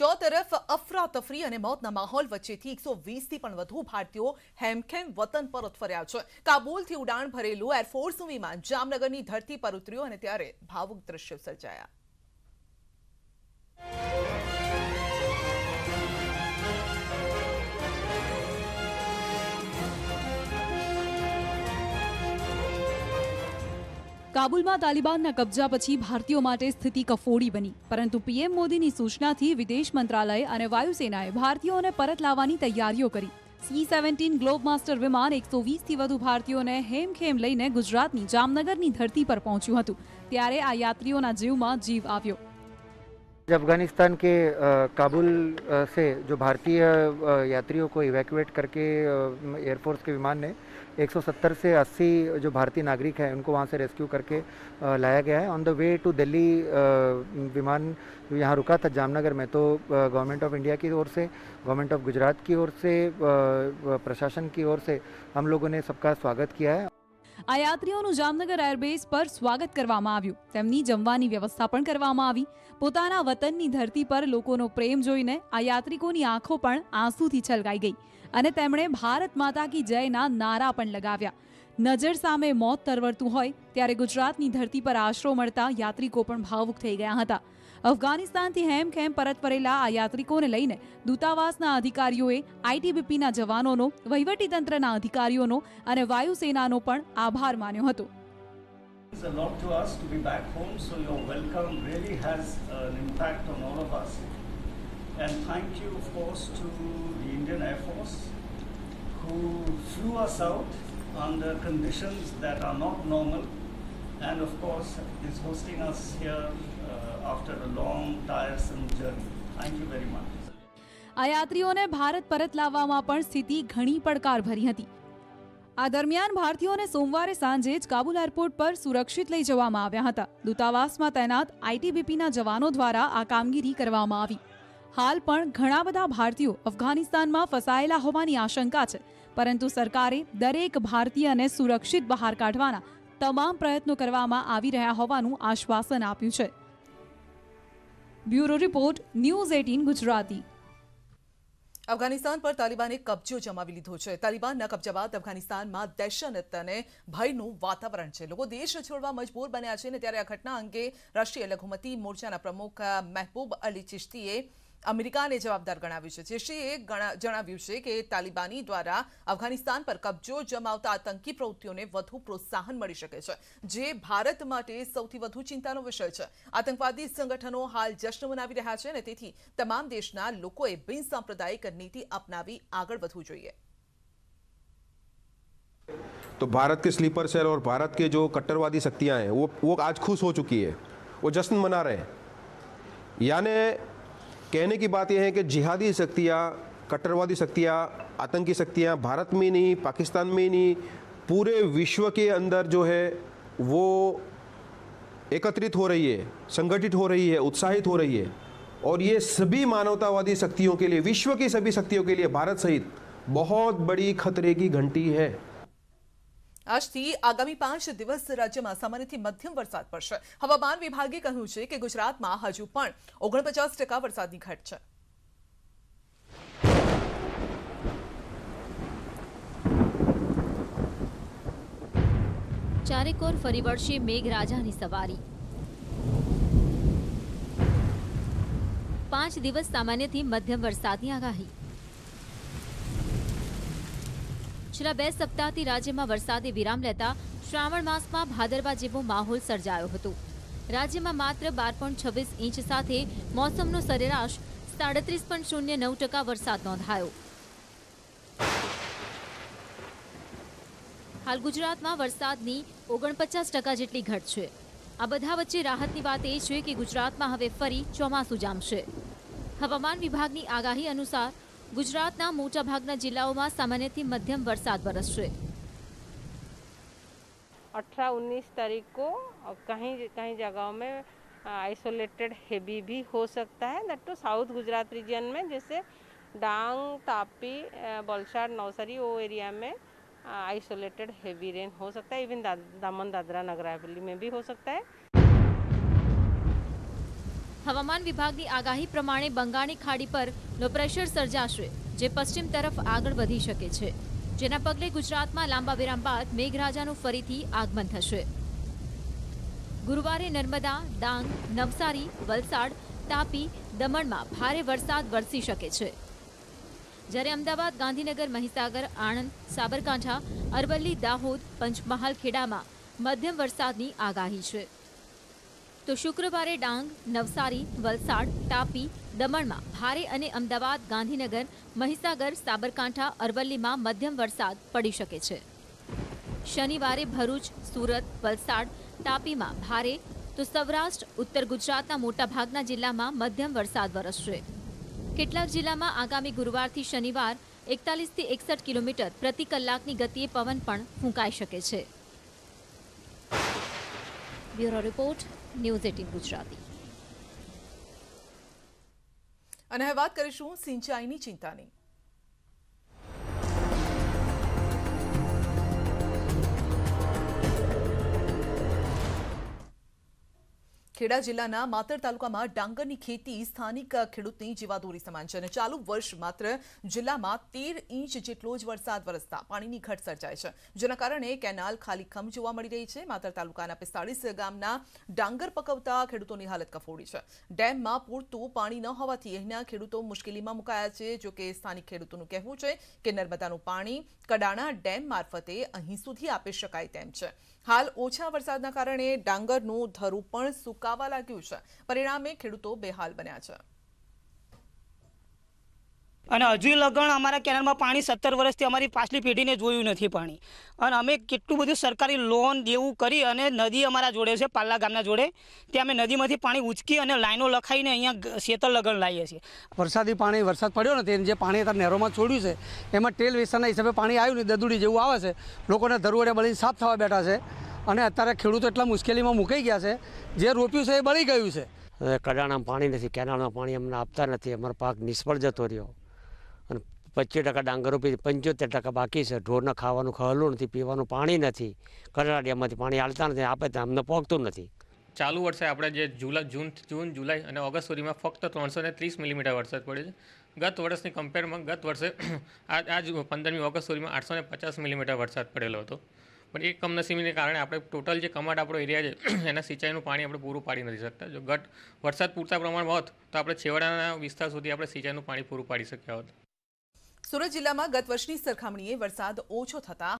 ચોતરફ અફરાતફરી અને મોતના માહોલ વચ્ચેથી એકસો વીસથી પણ વધુ ભારતીયો હેમખેમ વતન પરત ફર્યા છે કાબુલથી ઉડાણ ભરેલું એરફોર્સનું વિમાન જામનગરની ધરતી પર ઉતર્યું અને ત્યારે ભાવુક દ્રશ્યો સર્જાયા કાબુલમાં તાલિબાનના કબજા પછી ભારતીયો માટે સ્થિતિ કફોડી બની પરંતુ પીએમ મોદીની સૂચનાથી વિદેશ મંત્રાલય અને વાયુસેનાએ ભારતીયોને પરત લાવવાની તૈયારીઓ કરી સી સેવન્ટીન ગ્લોબમાસ્ટર વિમાન એકસો વીસથી વધુ ભારતીયોને હેમખેમ લઈને ગુજરાતની જામનગરની ધરતી પર પહોંચ્યું હતું ત્યારે આ યાત્રીઓના જીવમાં જીવ આવ્યો अफगानिस्तान के काबुल से जो भारतीय यात्रियों को इवैक्यूएट करके एयरफोर्स के विमान ने 170 से 80 जो भारतीय नागरिक हैं उनको वहाँ से रेस्क्यू करके लाया गया है on the way to Delhi विमान यहाँ रुका था जामनगर में तो गवर्नमेंट ऑफ इंडिया की ओर से गवर्नमेंट ऑफ गुजरात की ओर से प्रशासन की ओर से हम लोगों ने सबका स्वागत કિયા હે આ યાત્રીઓનું જામનગર એરબેઝ પર સ્વાગત કરવામાં આવ્યું તેમની જમવાની વ્યવસ્થા પણ કરવામાં આવી પોતાના વતનની ધરતી પર લોકોનો પ્રેમ જોઈને આ યાત્રિકોની આંખો પણ આંસુથી છલકાઈ ગઈ અને તેમણે ભારત માતા કી જયના નારા પણ લગાવ્યા નજર સામે મોત તરવરતું હોય ત્યારે ગુજરાતની ધરતી પર આશરો મળતા યાત્રિકો પણ ભાવુક થઈ ગયા હતા અફઘાનિસ્તાનથી હેમખેમ પરત ફરેલા આ યાત્રિકોને લઈને દૂતાવાસના અધિકારીઓએ આઈટીબીપીના જવાનોનો વહીવટીતંત્રના અધિકારીઓનો અને વાયુસેનાનો પણ આભાર માન્યો હતો It's a lot to us to be back home, so your welcome really has uh, an impact on all of us. And thank you, of course, to the Indian Air Force who flew us out under conditions that are not normal and, of course, is hosting us here uh, after a long, tiresome journey. Thank you very much. આ યાત્રીઓને ભારત પરત લાવવામાં પણ સ્થિતિ ઘણી પડકારભરી હતી આ દરમિયાન ભારતીયોને સોમવારે સાંજે જ કાબુલ એરપોર્ટ પર સુરક્ષિત લઈ જવામાં આવ્યા હતા દૂતાવાસમાં તૈનાત આઈટીબીપીના જવાનો દ્વારા આ કામગીરી કરવામાં આવી હાલ પણ ઘણા બધા ભારતીયો અફઘાનિસ્તાનમાં ફસાયેલા હોવાની આશંકા છે પરંતુ સરકારે દરેક ભારતીયને સુરક્ષિત બહાર કાઢવાના તમામ પ્રયત્નો કરવામાં આવી રહ્યા હોવાનું આશ્વાસન આપ્યું છે bureau report news eighteen Gujarati Afghanistan પર તાલિબાને કબજો જમાવી લીધો છે તાલિબાનના કબજા બાદ અફઘાનિસ્તાનમાં દહેશત અને ભયનું વાતાવરણ છે લોકો દેશ છોડવા મજબૂર બન્યા છે ત્યારે આ ઘટના અંગે રાષ્ટ્રીય લઘુમતી મોરચાના પ્રમુખ મહેબૂબ અલી ચિશ્તીએ अमेरिका ने जवाबदार गणाव्यू छे છે છે કે ગણા જણાવ્યું છે કે તાલિબાની દ્વારા afghanistan પર કબજો જમાવતા આતંકી પ્રવૃત્તિઓને વધુ પ્રોત્સાહન મળી શકે છે જે ભારત માટે સૌથી વધુ ચિંતાનો વિષય છે આતંકવાદી સંગઠનો હાલ જશ્ન મનાવી રહ્યા છે અને તેથી તમામ દેશના લોકોએ બિનસાંપ્રદાયિક નીતિ અપનાવી આગળ વધવું જોઈએ તો ભારત કે સ્લીપર સેલ ઓર ભારત કે જો કટ્ટરવાદી સકતિયા એ વો આજ ખુશ હો ચૂકી હે વો જશ્ન મના રહે એટલે कहने की बात यह है कि जिहादी शक्तियाँ कट्टरवादी शक्तियाँ आतंकी शक्तियाँ भारत में नहीं पाकिस्तान में नहीं पूरे विश्व के अंदर जो है वो एकत्रित हो रही है संगठित हो रही है उत्साहित हो रही है और ये सभी मानवतावादी शक्तियों के लिए विश्व की सभी शक्तियों के लिए भारत सहित बहुत बड़ी खतरे की घंटी है આજથી આગામી પાંચ દિવસ રાજ્યમાં સામાન્યથી મધ્યમ વરસાદ પડશે હવામાન વિભાગે કહ્યું છે કે ગુજરાતમાં હજુ પણ ઓગણપચાસ ટકા વરસાદની ઘટ છે ચારેક ઓર ફરી વળશે મેઘરાજાની સવારી પાંચ દિવસ સામાન્યથી મધ્યમ વરસાદની આગાહી છેલ્લા બે સપ્તાહથી રાજ્યમાં વરસાદે વિરામ લેતા શ્રાવણ માસમાં ભાદરવા જેવો માહોલ સર્જાયો હતો રાજ્યમાં માત્ર બાર ઇંચ સાથે મોસમનો સરેરાશ સાડત્રીસ વરસાદ નોંધાયો હાલ ગુજરાતમાં વરસાદની ઓગણપચાસ ટકા જેટલી ઘટ છે આ બધા વચ્ચે રાહતની વાત એ છે કે ગુજરાતમાં હવે ફરી ચોમાસું જામશે હવામાન વિભાગની આગાહી અનુસાર ગુજરાતના મોટાભાગના જિલ્લાઓમાં સામાન્યથી मध्यम વરસાદ વરસશે अठारह उन्नीस तारीख को कहीं कहीं जगहों में आइसोलेटेड हेवी भी हो सकता है that too south Gujarat region में जैसे डांग तापी बलसाड़ नवसारी वो एरिया में आइसोलेटेड हेवी रेन हो सकता है इवन दा, दामन दादरा नगर हवेली में भी हो सकता है હવામાન વિભાગની આગાહી પ્રમાણે બંગાળની ખાડી પર લો પ્રેશર સર્જાશે જે પશ્ચિમ તરફ આગળ વધી શકે છે જેના પગલે ગુજરાતમાં લાંબા વિરામ બાદ મેઘરાજાનું ફરીથી આગમન થશે ગુરુવારે નર્મદા ડાંગ નવસારી વલસાડ તાપી દમણમાં ભારે વરસાદ વરસી શકે છે જ્યારે અમદાવાદ ગાંધીનગર મહીસાગર આણંદ સાબરકાંઠા અરવલ્લી દાહોદ પંચમહાલ ખેડામાં મધ્યમ વરસાદની આગાહી છે તો શુક્રવારે ડાંગ નવસારી વલસાડ તાપી દમણમાં ભારે અને અમદાવાદ ગાંધીનગર મહીસાગર સાબરકાંઠા અરવલ્લીમાં મધ્યમ વરસાદ પડી શકે છે શનિવારે ભરૂચ સુરત વલસાડ તાપીમાં ભારે તો સૌરાષ્ટ્ર ઉત્તર ગુજરાતના મોટાભાગના જિલ્લામાં મધ્યમ વરસાદ વરસશે કેટલાક જિલ્લામાં આગામી ગુરુવારથી શનિવાર એકતાલીસથી એકસઠ કિલોમીટર પ્રતિ કલાકની ગતિએ પવન પણ ફૂંકાઈ શકે છે bureau report news eighteen Gujarati અને હવે વાત કરીશું સિંચાઈની ચિંતાની ખેડા જિલ્લાના માતર તાલુકામાં ડાંગરની ખેતી સ્થાનિક ખેડૂતની જીવાદોરી સમાન છે અને ચાલુ વર્ષ માત્ર જિલ્લામાં તેર ઇંચ જેટલો જ વરસાદ વરસતા પાણીની ઘટ સર્જાય છે જેના કારણે કેનાલ ખાલી ખમ જોવા મળી રહી છે માતર તાલુકાના પિસ્તાળીસ ગામના ડાંગર પકવતા ખેડૂતોની હાલત કફોડી છે ડેમમાં પૂરતું પાણી ન હોવાથી અહીંના ખેડૂતો મુશ્કેલીમાં મુકાયા છે જોકે સ્થાનિક ખેડૂતોનું કહેવું છે કે નર્મદાનું પાણી કડાણા ડેમ મારફતે અહીં સુધી આપી શકાય તેમ છે હાલ ઓછા વરસાદના કારણે ડાંગરનું ધરું પણ સૂકા ફૂંકાવા લાગ્યું છે પરિણામે ખેડૂતો બેહાલ બન્યા છે અને હજુ લગણ અમારા કેનાલમાં પાણી સત્તર વર્ષથી અમારી પાછલી પેઢીને જોયું નથી પાણી અને અમે કેટલું બધું સરકારી લોન દેવું કરી અને નદી અમારા જોડે છે પાલ્લા ગામના જોડે ત્યાં અમે નદીમાંથી પાણી ઉચકી અને લાઈનો લખાઈને અહીંયા શેતર લગણ લાવીએ છીએ વરસાદી પાણી વરસાદ પડ્યો નથી તેને જે પાણી અત્યારે નહેરોમાં છોડ્યું છે એમાં ટેલ વેસનના હિસાબે પાણી આવ્યું ને દદુડી જેવું આવે છે લોકોને ધરુવડે બળીને સાફ થવા બેઠા છે અને અત્યારે ખેડૂતો એટલા મુશ્કેલીમાં મુકાઈ ગયા છે જે રોપ્યું છે એ બળી ગયું છે કડાણામાં પાણી નથી કેનાળમાં પાણી અમને આપતા નથી અમારો પાક નિષ્ફળ જતો રહ્યો અને પચીસ ટકા ડાંગરો પી પંચોતેર ટકા બાકી છે ઢોરને ખાવાનું ખહલું નથી પીવાનું પાણી નથી કરાડિયામાંથી પાણી હાલતા નથી આપે તો અમને પોગતું નથી ચાલુ વર્ષે આપણે જે જુલા જૂન જૂન જુલાઈ અને ઓગસ્ટ સુધીમાં ફક્ત ત્રણસો ને ત્રીસ મિલીમીટર વરસાદ પડ્યો છે ગત વર્ષની કમ્પેરમાં ગત વર્ષે આજ પંદરમી ઓગસ્ટ સુધીમાં આઠસો ને પચાસ મિલીમીટર વરસાદ પડેલો હતો પણ એ કમનસીબીને કારણે આપણે ટોટલ જે કમાટ આપણો એરિયા છે એના સિંચાઈનું પાણી આપણે પૂરું પાડી નથી શકતા જો ઘટ વરસાદ પૂરતા પ્રમાણમાં હોત તો આપણે છેવાડાના વિસ્તાર સુધી આપણે સિંચાઈનું પાણી પૂરું પાડી શક્યા હોત સુરત જિલ્લામાં ગત વર્ષની સરખામણીએ વરસાદ ઓછો થતાં